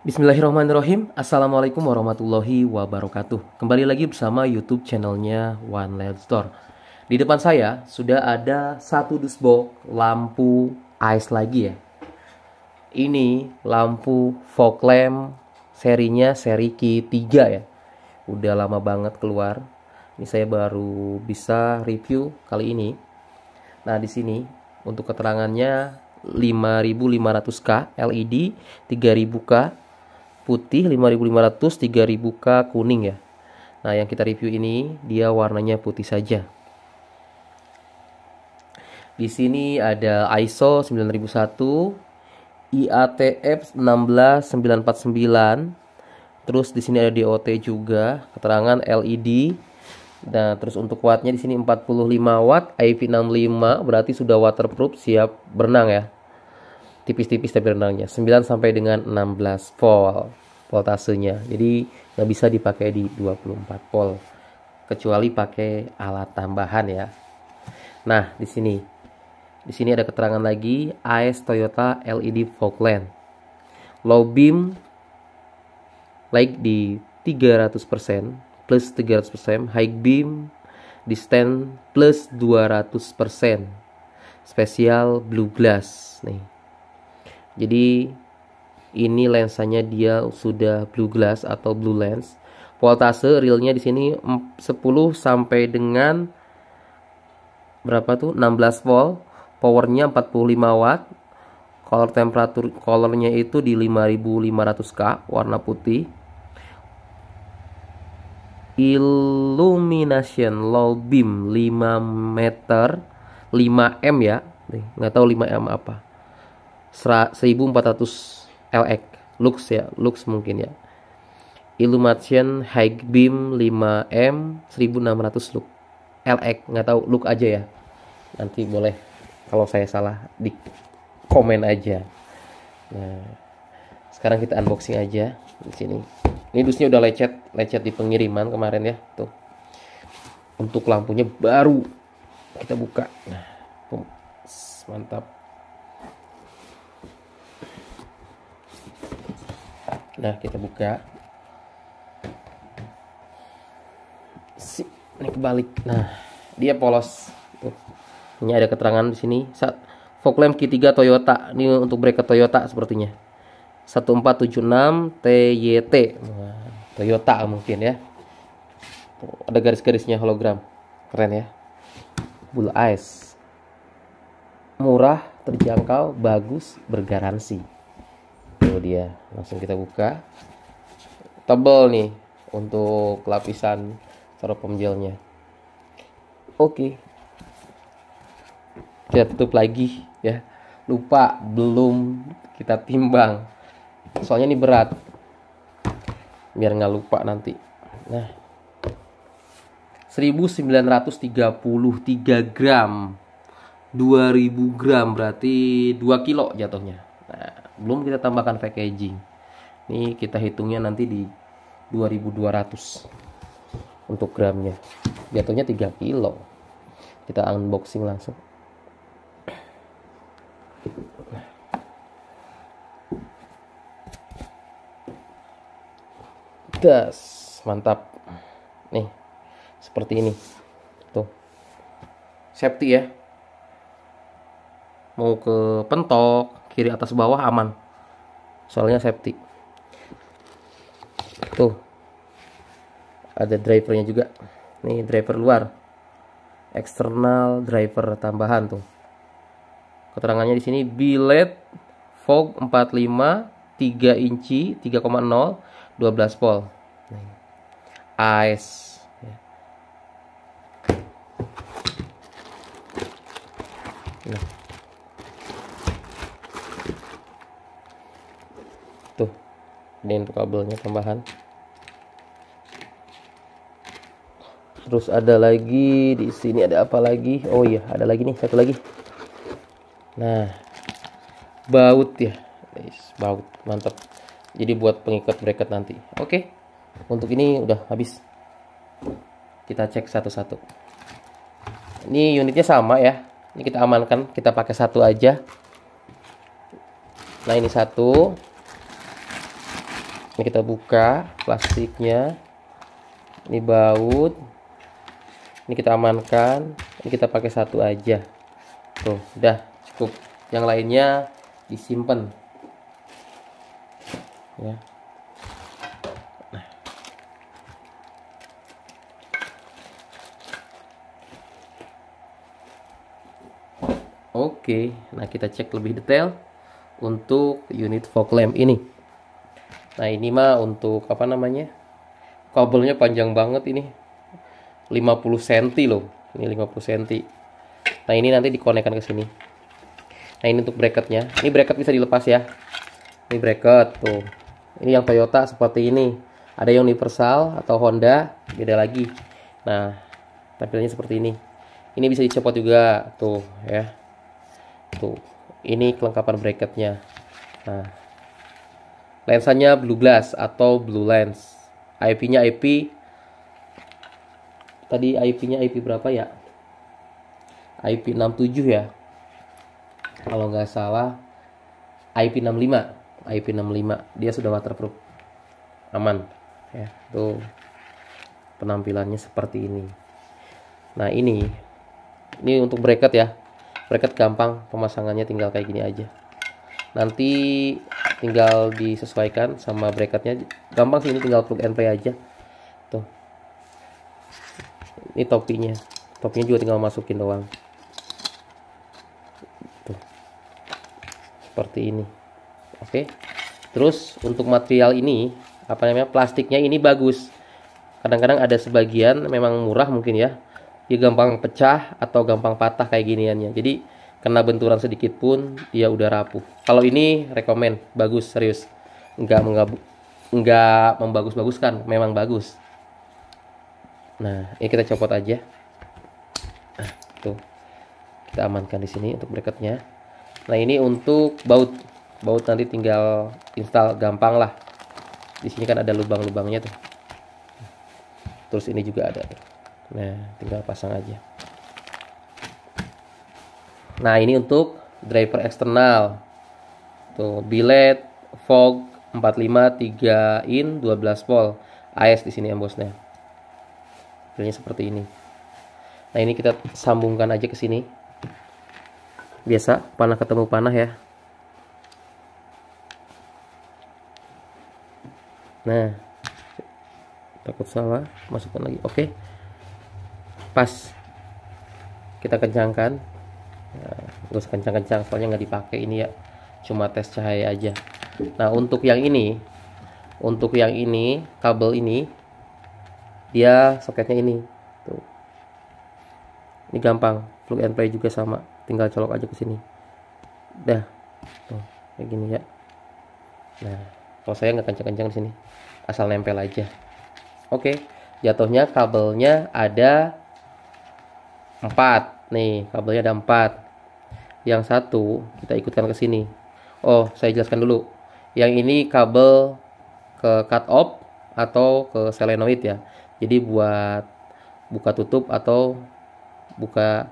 Bismillahirrahmanirrahim Assalamualaikum warahmatullahi wabarakatuh Kembali lagi bersama youtube channelnya One Light Store Di depan saya sudah ada satu dusbo lampu ice lagi ya Ini lampu fog lamp serinya seri Q3 ya Udah lama banget keluar Ini saya baru bisa review kali ini Nah di sini untuk keterangannya 5500K LED 3000K putih 5500 3000K kuning ya nah yang kita review ini dia warnanya putih saja di sini ada ISO 9001 IATF 16949 terus di sini ada DOT juga keterangan LED Nah, terus untuk wattnya di sini 45 watt, IP65 berarti sudah waterproof, siap berenang ya. Tipis-tipis tapi renangnya. 9 sampai dengan 16 volt voltasenya jadi nggak bisa dipakai di 24 volt kecuali pakai alat tambahan ya nah di sini di sini ada keterangan lagi AS Toyota LED fog lamp low beam like di 300% plus 300% high beam distance plus 200% spesial blue glass nih jadi ini lensanya dia sudah blue glass atau blue lens voltase realnya di sini 10 sampai dengan berapa tuh 16 volt powernya 45 watt color temperatur colornya itu di 5500K warna putih illumination low beam 5 meter 5M ya nggak tahu 5M apa 1400 LX Lux ya Lux mungkin ya Illumation High Beam 5M 1600 lux LX nggak tahu Lux aja ya nanti boleh kalau saya salah di komen aja nah sekarang kita unboxing aja di sini ini dusnya udah lecet lecet di pengiriman kemarin ya tuh untuk lampunya baru kita buka nah mantap nah kita buka sip ini kebalik nah dia polos Tuh. ini ada keterangan di sini fog lamp Q3 Toyota ini untuk bracket Toyota sepertinya 1476 TYT nah, Toyota mungkin ya Tuh, ada garis-garisnya hologram keren ya Bull Eyes murah terjangkau bagus bergaransi tuh dia langsung kita buka tebel nih untuk lapisan styrofoam gelnya oke kita tutup lagi ya lupa belum kita timbang soalnya ini berat biar nggak lupa nanti nah 1933 gram 2000 gram berarti 2 kilo jatuhnya nah, belum kita tambahkan packaging ini kita hitungnya nanti di 2200 untuk gramnya jatuhnya 3 kilo kita unboxing langsung das mantap nih seperti ini tuh safety ya mau ke pentok kiri atas bawah aman soalnya safety tuh ada drivernya juga nih driver luar eksternal driver tambahan tuh keterangannya di sini billet fog 45 3 inci 3,0 12 volt AS ini untuk kabelnya tambahan terus ada lagi di sini ada apa lagi oh iya ada lagi nih satu lagi nah baut ya guys baut mantap jadi buat pengikat bracket nanti oke untuk ini udah habis kita cek satu-satu ini unitnya sama ya ini kita amankan kita pakai satu aja nah ini satu ini kita buka plastiknya ini baut ini kita amankan ini kita pakai satu aja tuh udah cukup yang lainnya disimpan ya nah. Oke, nah kita cek lebih detail untuk unit fog lamp ini nah ini mah untuk apa namanya kabelnya panjang banget ini 50 cm loh ini 50 cm nah ini nanti dikonekkan ke sini nah ini untuk bracketnya ini bracket bisa dilepas ya ini bracket tuh ini yang Toyota seperti ini ada yang universal atau Honda beda lagi nah tampilannya seperti ini ini bisa dicopot juga tuh ya tuh ini kelengkapan bracketnya nah lensanya blue glass atau blue lens IP-nya IP tadi IP-nya IP berapa ya IP67 ya kalau nggak salah IP65 IP65 dia sudah waterproof aman ya tuh penampilannya seperti ini nah ini ini untuk bracket ya bracket gampang pemasangannya tinggal kayak gini aja nanti tinggal disesuaikan sama bracketnya gampang sih ini tinggal plug and play aja tuh ini topinya topinya juga tinggal masukin doang tuh seperti ini oke terus untuk material ini apa namanya plastiknya ini bagus kadang-kadang ada sebagian memang murah mungkin ya dia gampang pecah atau gampang patah kayak giniannya jadi kena benturan sedikit pun dia udah rapuh. Kalau ini rekomen, bagus serius. Enggak enggak membagus-baguskan, memang bagus. Nah, ini kita copot aja. Nah, tuh. Kita amankan di sini untuk bracketnya. Nah, ini untuk baut. Baut nanti tinggal install gampang lah. Di sini kan ada lubang-lubangnya tuh. Terus ini juga ada tuh. Nah, tinggal pasang aja. Nah, ini untuk driver eksternal. Tuh, billet Fog 45 3 in 12 volt AS di sini ya, bosnya Pilihnya seperti ini. Nah, ini kita sambungkan aja ke sini. Biasa panah ketemu panah ya. Nah, takut salah, masukkan lagi. Oke. Pas. Kita kencangkan terus kencang-kencang soalnya nggak dipakai ini ya cuma tes cahaya aja nah untuk yang ini untuk yang ini kabel ini dia soketnya ini tuh ini gampang plug and play juga sama tinggal colok aja ke sini dah tuh kayak gini ya nah kalau saya nggak kencang-kencang di sini asal nempel aja oke jatuhnya kabelnya ada empat, nih kabelnya ada empat yang satu kita ikutkan ke sini oh saya jelaskan dulu yang ini kabel ke cut off atau ke selenoid ya jadi buat buka tutup atau buka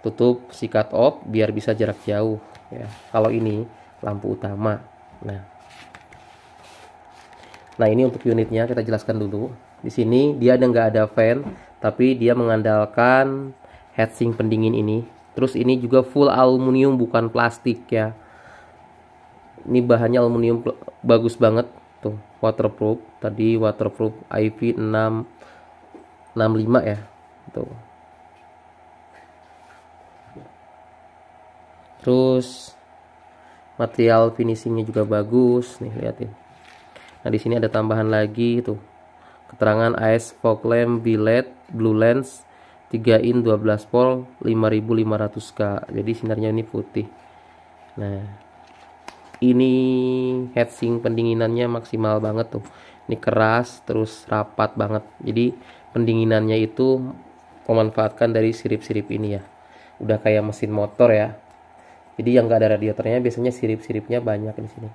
tutup si cut off biar bisa jarak jauh ya kalau ini lampu utama nah nah ini untuk unitnya kita jelaskan dulu di sini dia ada nggak ada fan tapi dia mengandalkan heatsink pendingin ini Terus ini juga full aluminium bukan plastik ya. Ini bahannya aluminium bagus banget tuh waterproof. Tadi waterproof ip 665 ya. Tuh. Terus material finishingnya juga bagus nih liatin. Nah di sini ada tambahan lagi tuh keterangan AS fog lamp billet blue lens 3 in 12 volt 5500K jadi sinarnya ini putih nah ini heatsink pendinginannya maksimal banget tuh ini keras terus rapat banget jadi pendinginannya itu memanfaatkan dari sirip-sirip ini ya udah kayak mesin motor ya jadi yang gak ada radiatornya biasanya sirip-siripnya banyak di sini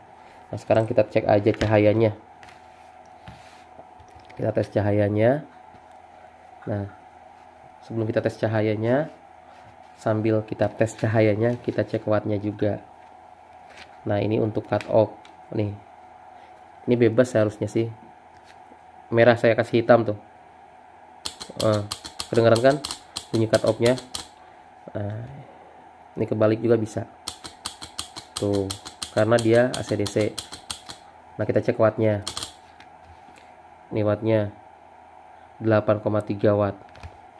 nah sekarang kita cek aja cahayanya kita tes cahayanya nah sebelum kita tes cahayanya sambil kita tes cahayanya kita cek wattnya juga nah ini untuk cut off nih ini bebas seharusnya sih merah saya kasih hitam tuh nah, kedengeran kan bunyi cut off nya nah, ini kebalik juga bisa tuh karena dia ACDC nah kita cek wattnya ini wattnya 8,3 watt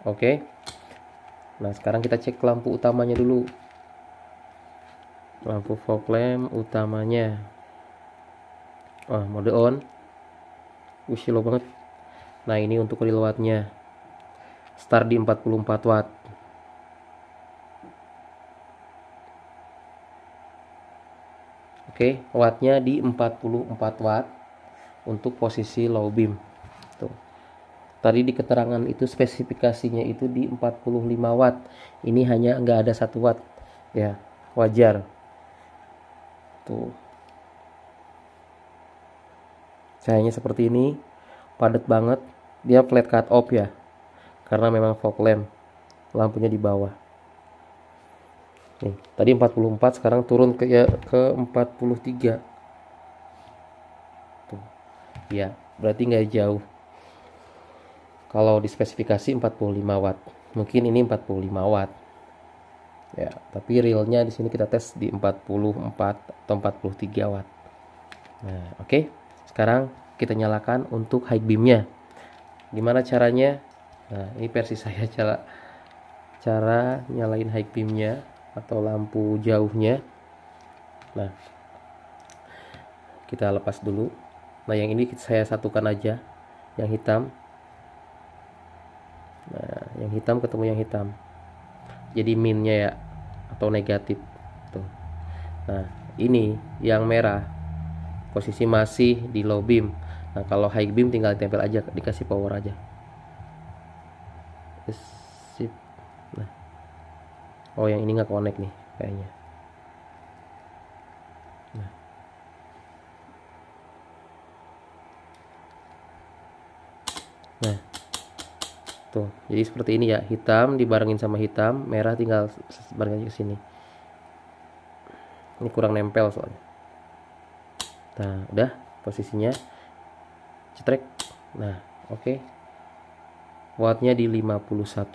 oke nah sekarang kita cek lampu utamanya dulu lampu fog lamp utamanya Wah, mode on usil lo banget nah ini untuk real wattnya start di 44 watt oke wattnya di 44 watt untuk posisi low beam Tadi di keterangan itu spesifikasinya itu di 45 watt. Ini hanya nggak ada satu watt. Ya, wajar. Tuh. Cahayanya seperti ini, padat banget. Dia flat cut off ya. Karena memang fog lamp. Lampunya di bawah. Nih, tadi 44 sekarang turun ke ya, ke 43. Tuh. Ya, berarti nggak jauh kalau di spesifikasi 45 watt mungkin ini 45 watt ya tapi realnya di sini kita tes di 44 atau 43 watt nah oke okay. sekarang kita nyalakan untuk high beamnya gimana caranya nah ini versi saya cara cara nyalain high beamnya atau lampu jauhnya nah kita lepas dulu nah yang ini saya satukan aja yang hitam nah yang hitam ketemu yang hitam jadi minnya ya atau negatif tuh nah ini yang merah posisi masih di low beam nah kalau high beam tinggal tempel aja dikasih power aja sip nah oh yang ini nggak connect nih kayaknya tuh jadi seperti ini ya hitam dibarengin sama hitam merah tinggal barengin ke sini ini kurang nempel soalnya nah udah posisinya cetrek nah oke okay. wattnya di 51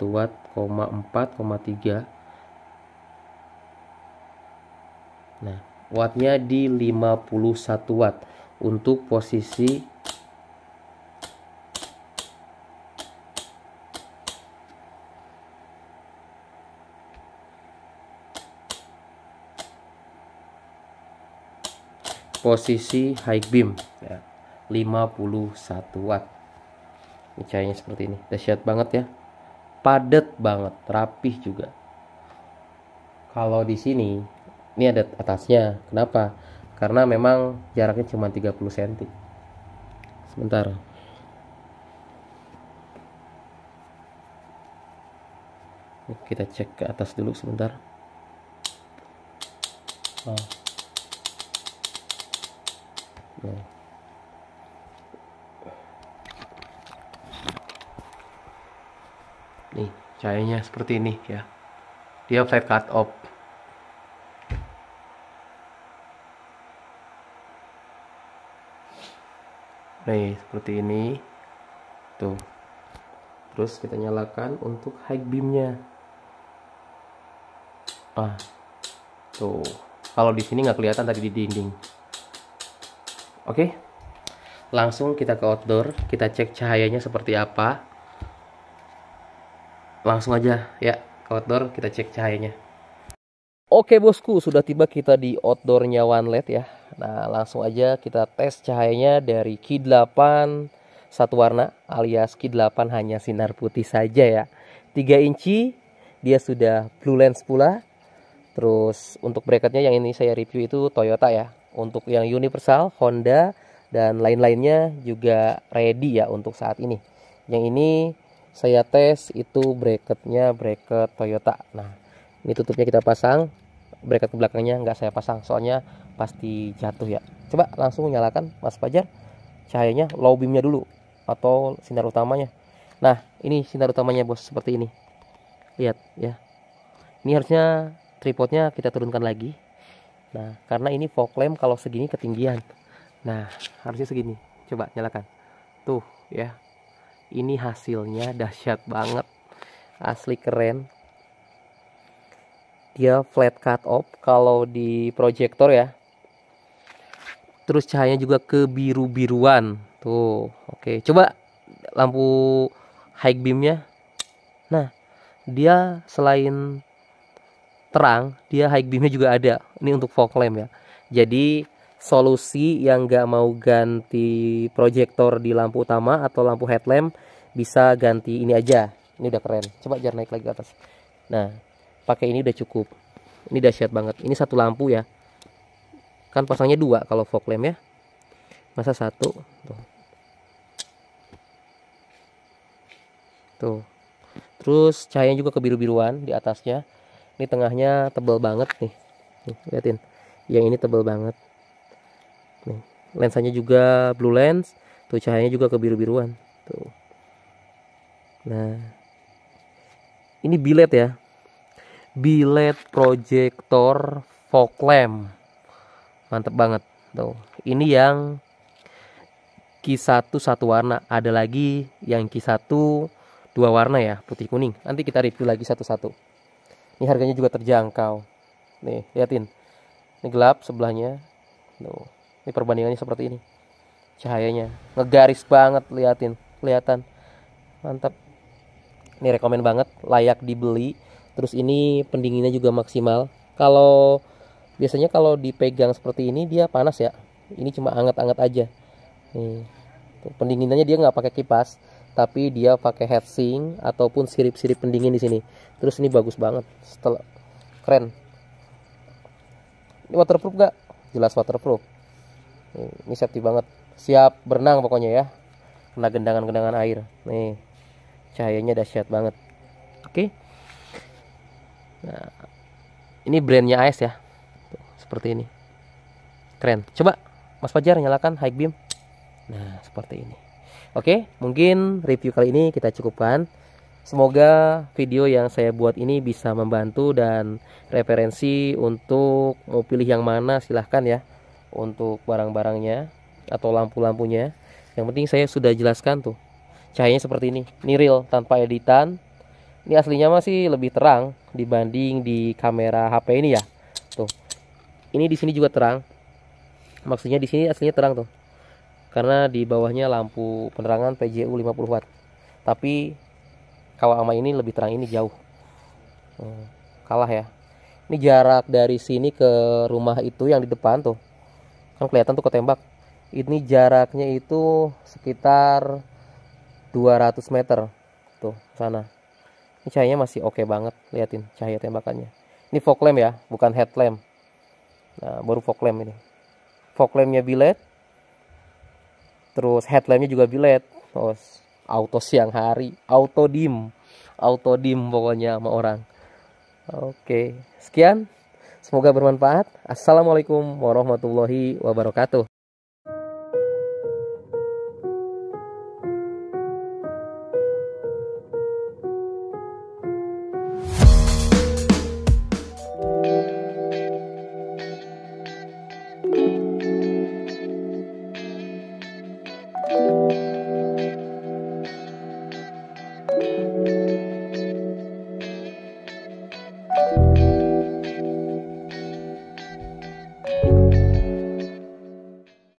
watt, koma koma 3 nah wattnya di 51 watt untuk posisi posisi high beam ya 51 watt ini cahayanya seperti ini dahsyat banget ya padat banget rapih juga kalau di sini ini ada atasnya kenapa karena memang jaraknya cuma 30 cm sebentar kita cek ke atas dulu sebentar oh. Nih, cahayanya seperti ini ya. Dia offset cut off. Nih, seperti ini. Tuh. Terus kita nyalakan untuk high beamnya. Ah. Tuh. Kalau di sini nggak kelihatan tadi di dinding. Oke. Okay? Langsung kita ke outdoor, kita cek cahayanya seperti apa. Langsung aja ya ke outdoor kita cek cahayanya. Oke bosku, sudah tiba kita di outdoornya One LED ya. Nah langsung aja kita tes cahayanya dari Q8 satu warna alias Q8 hanya sinar putih saja ya. 3 inci dia sudah blue lens pula. Terus untuk bracketnya yang ini saya review itu Toyota ya untuk yang universal Honda dan lain-lainnya juga ready ya untuk saat ini yang ini saya tes itu bracketnya bracket Toyota nah ini tutupnya kita pasang bracket ke belakangnya nggak saya pasang soalnya pasti jatuh ya coba langsung nyalakan mas Fajar cahayanya low beamnya dulu atau sinar utamanya nah ini sinar utamanya bos seperti ini lihat ya ini harusnya tripodnya kita turunkan lagi Nah, karena ini fog lamp kalau segini ketinggian. Nah, harusnya segini. Coba nyalakan. Tuh, ya. Ini hasilnya dahsyat banget. Asli keren. Dia flat cut off kalau di proyektor ya. Terus cahayanya juga kebiru-biruan. Tuh, oke. Coba lampu high beamnya. Nah, dia selain terang dia high beamnya juga ada ini untuk fog lamp ya jadi solusi yang nggak mau ganti proyektor di lampu utama atau lampu headlamp bisa ganti ini aja ini udah keren coba jar naik lagi ke atas nah pakai ini udah cukup ini dahsyat banget ini satu lampu ya kan pasangnya dua kalau fog lamp ya masa satu tuh tuh terus cahayanya juga kebiru-biruan di atasnya ini tengahnya tebel banget nih, nih liatin yang ini tebel banget nih lensanya juga blue lens tuh cahayanya juga kebiru-biruan tuh nah ini bilet ya bilet projector fog lamp mantep banget tuh ini yang Q1 satu warna ada lagi yang Q1 dua warna ya putih kuning nanti kita review lagi satu-satu ini harganya juga terjangkau nih liatin ini gelap sebelahnya tuh ini perbandingannya seperti ini cahayanya ngegaris banget liatin kelihatan mantap ini rekomend banget layak dibeli terus ini pendinginnya juga maksimal kalau biasanya kalau dipegang seperti ini dia panas ya ini cuma anget-anget aja nih tuh, pendinginannya dia nggak pakai kipas tapi dia pakai heatsink ataupun sirip-sirip pendingin di sini. Terus ini bagus banget, setelah keren. Ini waterproof gak? Jelas waterproof. Ini safety banget, siap berenang pokoknya ya. Kena gendangan-gendangan air. Nih, cahayanya dahsyat banget. Oke. Okay. Nah, ini brandnya AS ya. Tuh, seperti ini. Keren. Coba Mas Fajar nyalakan high beam. Nah, seperti ini. Oke, mungkin review kali ini kita cukupkan. Semoga video yang saya buat ini bisa membantu dan referensi untuk mau pilih yang mana silahkan ya untuk barang-barangnya atau lampu-lampunya. Yang penting saya sudah jelaskan tuh cahayanya seperti ini. Ini real tanpa editan. Ini aslinya masih lebih terang dibanding di kamera HP ini ya. Tuh. Ini di sini juga terang. Maksudnya di sini aslinya terang tuh karena di bawahnya lampu penerangan PJU 50 watt tapi ama ini lebih terang ini jauh hmm, kalah ya ini jarak dari sini ke rumah itu yang di depan tuh kan kelihatan tuh ketembak ini jaraknya itu sekitar 200 meter tuh sana ini cahayanya masih oke okay banget liatin cahaya tembakannya ini fog lamp ya bukan headlamp nah baru fog lamp ini fog lampnya billet terus headlampnya juga bilet terus auto siang hari auto dim auto dim pokoknya sama orang oke sekian semoga bermanfaat assalamualaikum warahmatullahi wabarakatuh